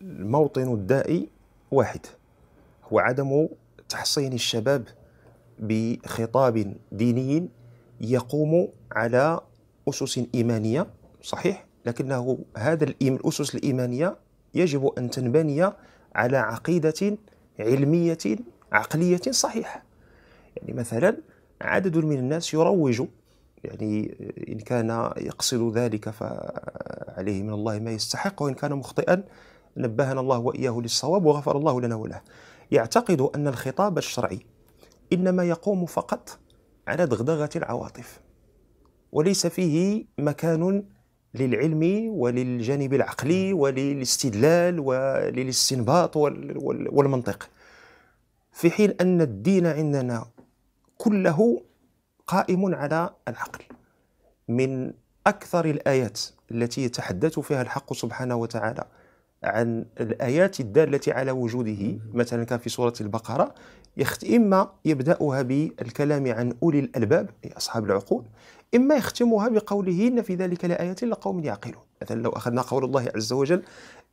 الموطن الدائي واحد هو عدم تحصين الشباب بخطاب ديني يقوم على أسس إيمانية صحيح لكنه هذا الأسس الإيمانية يجب أن تنبني على عقيدة علمية عقلية صحيحة يعني مثلا عدد من الناس يروج يعني إن كان يقصد ذلك فعليه من الله ما يستحق وإن كان مخطئا نبهنا الله وإياه للصواب وغفر الله لنا وله يعتقد أن الخطاب الشرعي إنما يقوم فقط على دغدغة العواطف وليس فيه مكان للعلم وللجانب العقلي وللاستدلال وللاستنباط والمنطق في حين أن الدين عندنا كله قائم على العقل من أكثر الآيات التي يتحدث فيها الحق سبحانه وتعالى عن الآيات الدالة على وجوده مثلا كان في سورة البقرة يخت إما يبدأها بالكلام عن أولي الألباب أي أصحاب العقول إما يختمها بقوله إن في ذلك لآيات لقوم يعقلون مثلا لو أخذنا قول الله عز وجل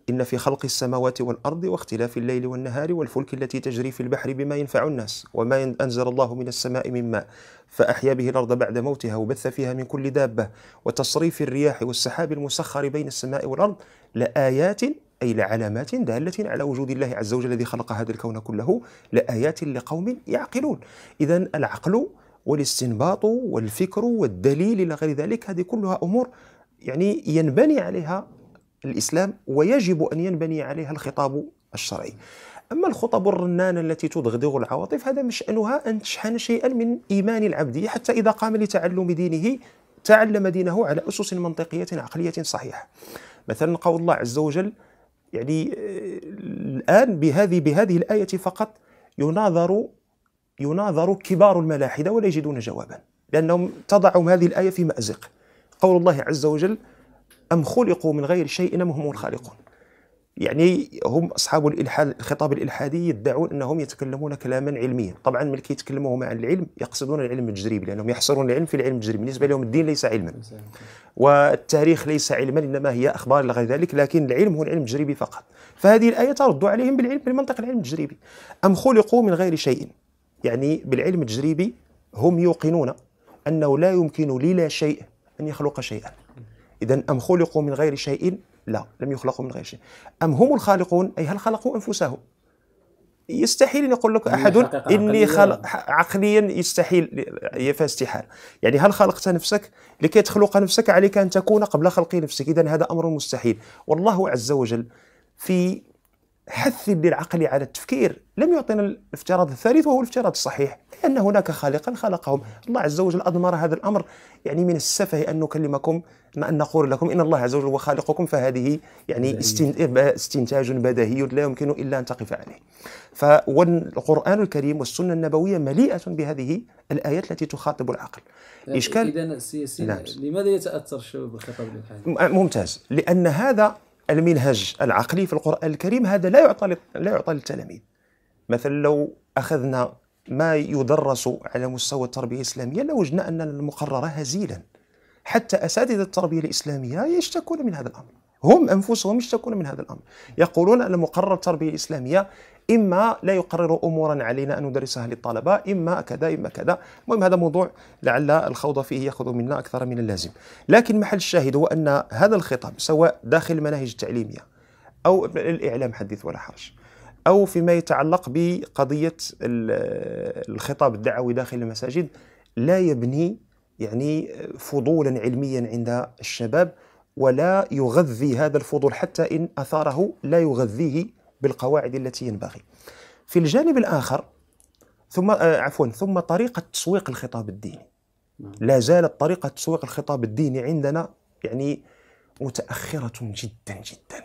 إن في خلق السماوات والأرض واختلاف الليل والنهار والفلك التي تجري في البحر بما ينفع الناس وما أنزل الله من السماء من ماء فأحيا به الأرض بعد موتها وبث فيها من كل دابة وتصريف الرياح والسحاب المسخر بين السماء والأرض لآيات أي لعلامات دالة على وجود الله عز وجل الذي خلق هذا الكون كله لآيات لقوم يعقلون إذا العقل والاستنباط والفكر والدليل إلى غير ذلك هذه كلها أمور يعني ينبني عليها الإسلام ويجب أن ينبني عليها الخطاب الشرعي أما الخطب الرنانة التي تدغدغ العواطف هذا مشأنها أن تشحن شيئا من إيمان العبد حتى إذا قام لتعلم دينه تعلم دينه على أسس منطقية عقلية صحيحة مثلا قول الله عز وجل يعني الآن بهذه بهذه الآية فقط يناظر يناظر كبار الملاحدة ولا يجدون جوابا لأنهم تضعوا هذه الآية في مأزق قول الله عز وجل أم خلقوا من غير شيء أم هم الخالقون يعني هم أصحاب الإلحاد الخطاب الإلحادي يدعون أنهم يتكلمون كلاما علميا طبعا ملي كيتكلموا مع عن العلم يقصدون العلم التجريبي لأنهم يحصرون العلم في العلم التجريبي بالنسبة لهم الدين ليس علما والتاريخ ليس علما إنما هي أخبار إلى غير ذلك لكن العلم هو العلم التجريبي فقط فهذه الآية ترد عليهم بالعلم بالمنطق العلم التجريبي أم خلقوا من غير شيء يعني بالعلم التجريبي هم يوقنون أنه لا يمكن للا شيء أن يخلق شيئا إذا أم خلقوا من غير شيء؟ لا لم يخلقوا من غير شيء أم هم الخالقون؟ أي هل خلقوا أنفسهم؟ يستحيل ان يقول لك احد اني خلق عقليا يستحيل هي فيها استحاله يعني هل خلقت نفسك لكي تخلق نفسك عليك ان تكون قبل خلق نفسك اذا هذا امر مستحيل والله عز وجل في حث للعقل على التفكير لم يعطينا الافتراض الثالث وهو الافتراض الصحيح لأن هناك خالقا خلقهم الله عز وجل أضمر هذا الأمر يعني من السفه أن نكلمكم أن نقول لكم إن الله عز وجل هو خالقكم فهذه يعني استنتاج بدهي لا يمكن إلا أن تقف عليه فالقرآن الكريم والسنة النبوية مليئة بهذه الآيات التي تخاطب العقل إشكال نعم. لماذا يتأثر الشباب بالخطاب ممتاز لأن هذا المنهج العقلي في القرآن الكريم هذا لا يعطى لا يعطى للتلاميذ مثلا لو أخذنا ما يدرس على مستوى التربية الإسلامية لوجدنا أن المقرر هزيلا حتى أساتذة التربية الإسلامية يشتكون من هذا الأمر هم انفسهم يشتكون من هذا الامر يقولون ان مقرر التربيه الاسلاميه اما لا يقرر امورا علينا ان ندرسها للطلبه اما كذا اما كذا المهم هذا موضوع لعل الخوض فيه ياخذ منا اكثر من اللازم لكن محل الشاهد هو ان هذا الخطاب سواء داخل المناهج التعليميه او الاعلام حدث ولا حرج او فيما يتعلق بقضيه الخطاب الدعوي داخل المساجد لا يبني يعني فضولا علميا عند الشباب ولا يغذي هذا الفضول حتى إن أثاره لا يغذيه بالقواعد التي ينبغي في الجانب الآخر ثم آه، عفوا ثم طريقة تسويق الخطاب الديني لا زالت طريقة تسويق الخطاب الديني عندنا يعني متأخرة جدا جدا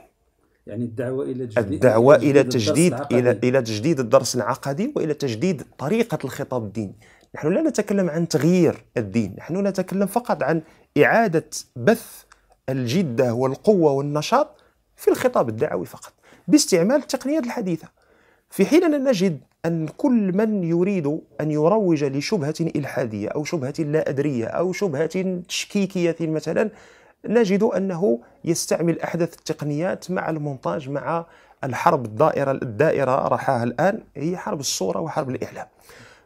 يعني الدعوة إلى تجديد الدعوة إلى تجديد إلى إلى تجديد الدرس العقدي وإلى تجديد طريقة الخطاب الديني نحن لا نتكلم عن تغيير الدين نحن نتكلم فقط عن إعادة بث الجدة والقوة والنشاط في الخطاب الدعوي فقط باستعمال التقنيات الحديثة في حين نجد أن كل من يريد أن يروج لشبهة إلحادية أو شبهة لا أدرية أو شبهة تشكيكية مثلا نجد أنه يستعمل أحدث التقنيات مع المونتاج مع الحرب الدائرة الدائرة رحاها الآن هي حرب الصورة وحرب الإعلام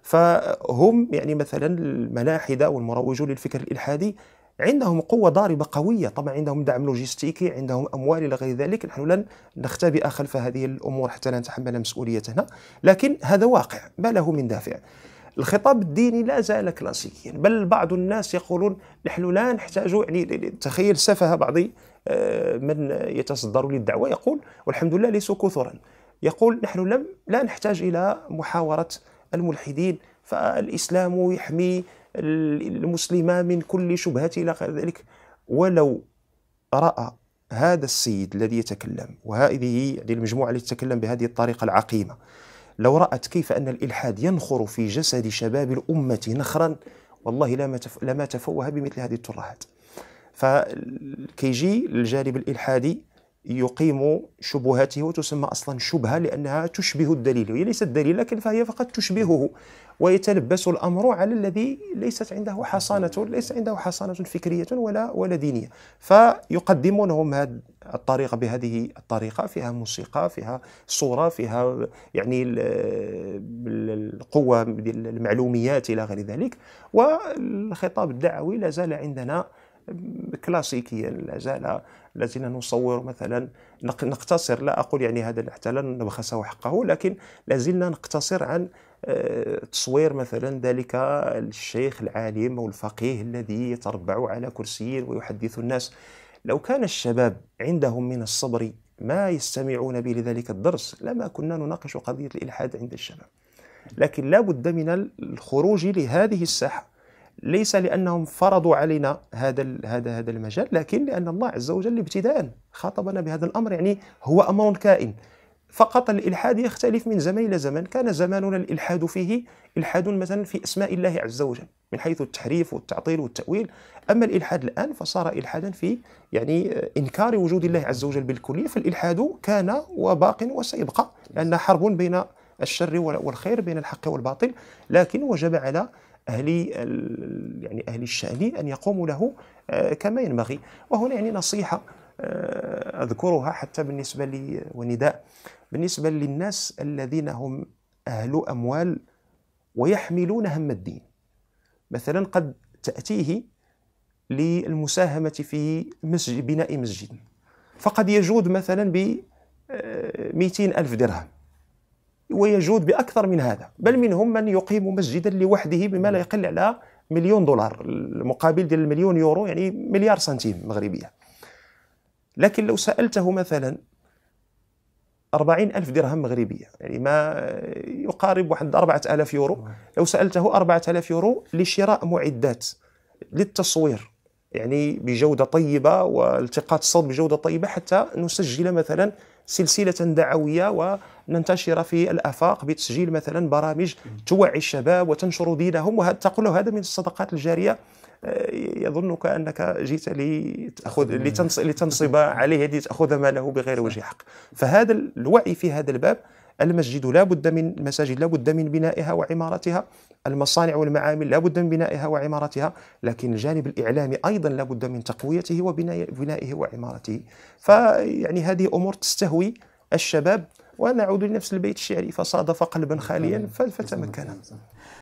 فهم يعني مثلا الملاحدة والمروجون للفكر الإلحادي عندهم قوة ضاربة قوية طبعا عندهم دعم لوجستيكي عندهم أموال إلى غير ذلك نحن لن نختبئ خلف هذه الأمور حتى لا نتحمل مسؤوليتنا لكن هذا واقع ما له من دافع الخطاب الديني لا زال كلاسيكيا بل بعض الناس يقولون نحن لا نحتاج يعني تخيل سفه بعض آه، من يتصدر للدعوة يقول والحمد لله ليسوا كثرا يقول نحن لم لا نحتاج إلى محاورة الملحدين فالإسلام يحمي المسلمة من كل شبهة إلى غير ذلك ولو رأى هذا السيد الذي يتكلم وهذه يعني المجموعة التي تتكلم بهذه الطريقة العقيمة لو رأت كيف أن الإلحاد ينخر في جسد شباب الأمة نخرا والله لما لما تفوه بمثل هذه الترهات فكيجي الجانب الإلحادي يقيم شبهاته وتسمى اصلا شبهه لانها تشبه الدليل وهي ليست دليل لكن فهي فقط تشبهه ويتلبس الامر على الذي ليست عنده حصانه ليس عنده حصانه فكريه ولا ولا دينيه فيقدمونهم هذه الطريقه بهذه الطريقه فيها موسيقى فيها صوره فيها يعني القوه المعلوميات الى غير ذلك والخطاب الدعوي لا زال عندنا كلاسيكيا لا زال الذين نصور مثلا نقتصر لا أقول يعني هذا الاحتلال نبخسه حقه لكن لازلنا نقتصر عن آه، تصوير مثلا ذلك الشيخ العالم أو الفقيه الذي يتربع على كرسي ويحدث الناس لو كان الشباب عندهم من الصبر ما يستمعون به لذلك الدرس لما كنا نناقش قضية الإلحاد عند الشباب لكن لا بد من الخروج لهذه الساحة ليس لانهم فرضوا علينا هذا هذا هذا المجال لكن لان الله عز وجل ابتداء خاطبنا بهذا الامر يعني هو امر كائن فقط الالحاد يختلف من زمن الى زمن كان زماننا الالحاد فيه الحاد مثلا في اسماء الله عز وجل من حيث التحريف والتعطيل والتاويل اما الالحاد الان فصار الحادا في يعني انكار وجود الله عز وجل بالكليه فالالحاد كان وباق وسيبقى لان حرب بين الشر والخير بين الحق والباطل لكن وجب على أهلي يعني أهلي الشأن أن يقوموا له آه، كما ينبغي وهنا يعني نصيحة آه، أذكرها حتى بالنسبة لي ونداء بالنسبة للناس الذين هم أهل أموال ويحملون هم الدين مثلا قد تأتيه للمساهمة في مسجد بناء مسجد فقد يجود مثلا ب 200 آه، ألف درهم ويجود بأكثر من هذا بل منهم من يقيم مسجدا لوحده بما لا يقل على مليون دولار المقابل ديال المليون يورو يعني مليار سنتيم مغربية لكن لو سألته مثلا أربعين ألف درهم مغربية يعني ما يقارب واحد أربعة ألاف يورو لو سألته أربعة ألاف يورو لشراء معدات للتصوير يعني بجودة طيبة والتقاط الصوت بجودة طيبة حتى نسجل مثلا سلسله دعويه وننتشر في الافاق بتسجيل مثلا برامج توعي الشباب وتنشر دينهم وتقول له هذا من الصدقات الجاريه آه، يظنك انك جئت لتاخذ لتنصب عليه لتاخذ ماله بغير وجه حق فهذا الوعي في هذا الباب المسجد لا بد من المساجد لا بد من بنائها وعمارتها المصانع والمعامل لا بد من بنائها وعمارتها لكن الجانب الإعلامي أيضا لا بد من تقويته وبنائه وعمارته فيعني هذه أمور تستهوي الشباب ونعود لنفس البيت الشعري فصادف قلبا خاليا فتمكن